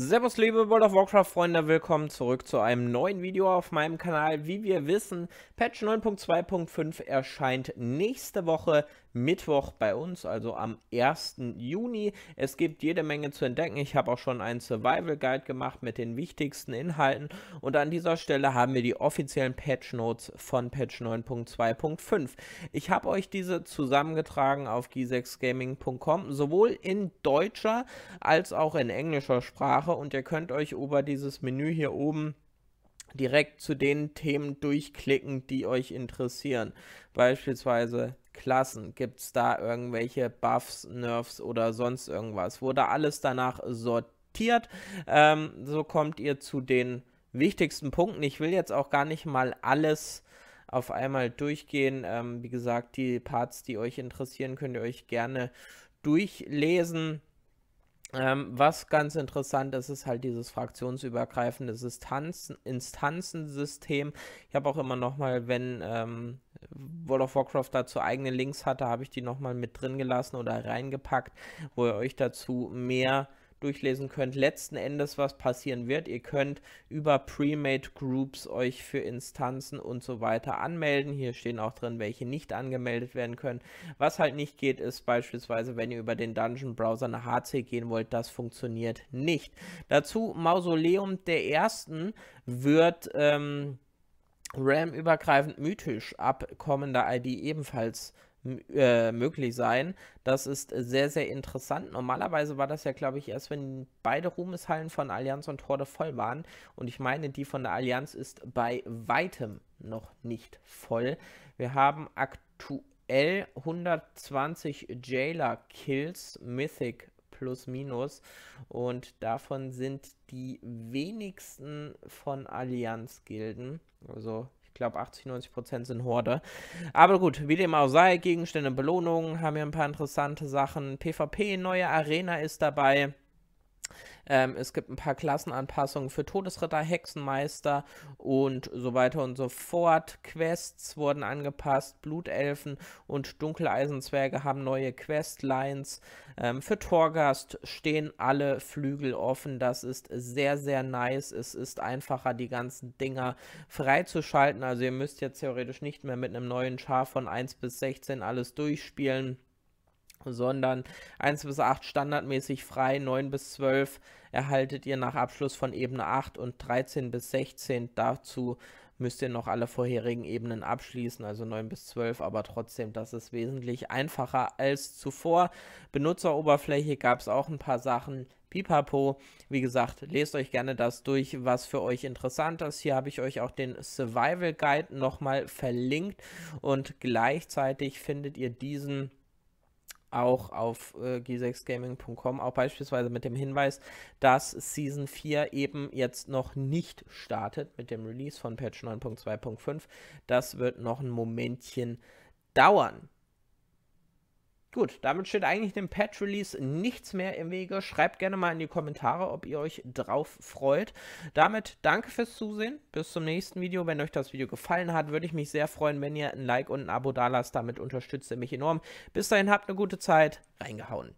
Servus liebe World of Warcraft Freunde, willkommen zurück zu einem neuen Video auf meinem Kanal. Wie wir wissen, Patch 9.2.5 erscheint nächste Woche Mittwoch bei uns, also am 1. Juni. Es gibt jede Menge zu entdecken. Ich habe auch schon einen Survival Guide gemacht mit den wichtigsten Inhalten und an dieser Stelle haben wir die offiziellen Patch Notes von Patch 9.2.5. Ich habe euch diese zusammengetragen auf g6gaming.com, sowohl in deutscher als auch in englischer Sprache mache und ihr könnt euch über dieses Menü hier oben direkt zu den Themen durchklicken, die euch interessieren. Beispielsweise Klassen, gibt es da irgendwelche Buffs, Nerfs oder sonst irgendwas. Wurde alles danach sortiert, ähm, so kommt ihr zu den wichtigsten Punkten. Ich will jetzt auch gar nicht mal alles auf einmal durchgehen. Ähm, wie gesagt, die Parts, die euch interessieren, könnt ihr euch gerne durchlesen. Ähm, was ganz interessant ist, ist halt dieses fraktionsübergreifende Instanzensystem. Ich habe auch immer nochmal, wenn ähm, World of Warcraft dazu eigene Links hatte, habe ich die nochmal mit drin gelassen oder reingepackt, wo ihr euch dazu mehr durchlesen könnt, letzten Endes was passieren wird. Ihr könnt über Premade Groups euch für Instanzen und so weiter anmelden. Hier stehen auch drin, welche nicht angemeldet werden können. Was halt nicht geht, ist beispielsweise, wenn ihr über den Dungeon Browser nach HC gehen wollt, das funktioniert nicht. Dazu Mausoleum der Ersten wird... Ähm, RAM-übergreifend mythisch ab kommender ID ebenfalls äh, möglich sein. Das ist sehr, sehr interessant. Normalerweise war das ja, glaube ich, erst wenn beide Ruhmeshallen von Allianz und Horde voll waren. Und ich meine, die von der Allianz ist bei weitem noch nicht voll. Wir haben aktuell 120 Jailer-Kills, Mythic plus minus. Und davon sind die wenigsten von Allianz-Gilden. Also glaube 80, 90 Prozent sind Horde. Aber gut, wie dem auch sei, Gegenstände, Belohnungen haben hier ein paar interessante Sachen. PvP, neue Arena ist dabei. Ähm, es gibt ein paar Klassenanpassungen für Todesritter, Hexenmeister und so weiter und so fort. Quests wurden angepasst, Blutelfen und Dunkeleisenzwerge haben neue Questlines. Ähm, für Torgast stehen alle Flügel offen. Das ist sehr, sehr nice. Es ist einfacher, die ganzen Dinger freizuschalten. Also ihr müsst jetzt theoretisch nicht mehr mit einem neuen Char von 1 bis 16 alles durchspielen sondern 1 bis 8 standardmäßig frei, 9 bis 12 erhaltet ihr nach Abschluss von Ebene 8 und 13 bis 16 dazu müsst ihr noch alle vorherigen Ebenen abschließen, also 9 bis 12, aber trotzdem, das ist wesentlich einfacher als zuvor. Benutzeroberfläche gab es auch ein paar Sachen, Pipapo. Wie gesagt, lest euch gerne das durch, was für euch interessant ist. Hier habe ich euch auch den Survival Guide nochmal verlinkt und gleichzeitig findet ihr diesen auch auf äh, g6gaming.com, auch beispielsweise mit dem Hinweis, dass Season 4 eben jetzt noch nicht startet mit dem Release von Patch 9.2.5. Das wird noch ein Momentchen dauern. Gut, damit steht eigentlich dem Patch-Release nichts mehr im Wege. Schreibt gerne mal in die Kommentare, ob ihr euch drauf freut. Damit danke fürs Zusehen. Bis zum nächsten Video. Wenn euch das Video gefallen hat, würde ich mich sehr freuen, wenn ihr ein Like und ein Abo dalasst. Damit unterstützt ihr mich enorm. Bis dahin habt eine gute Zeit. Reingehauen.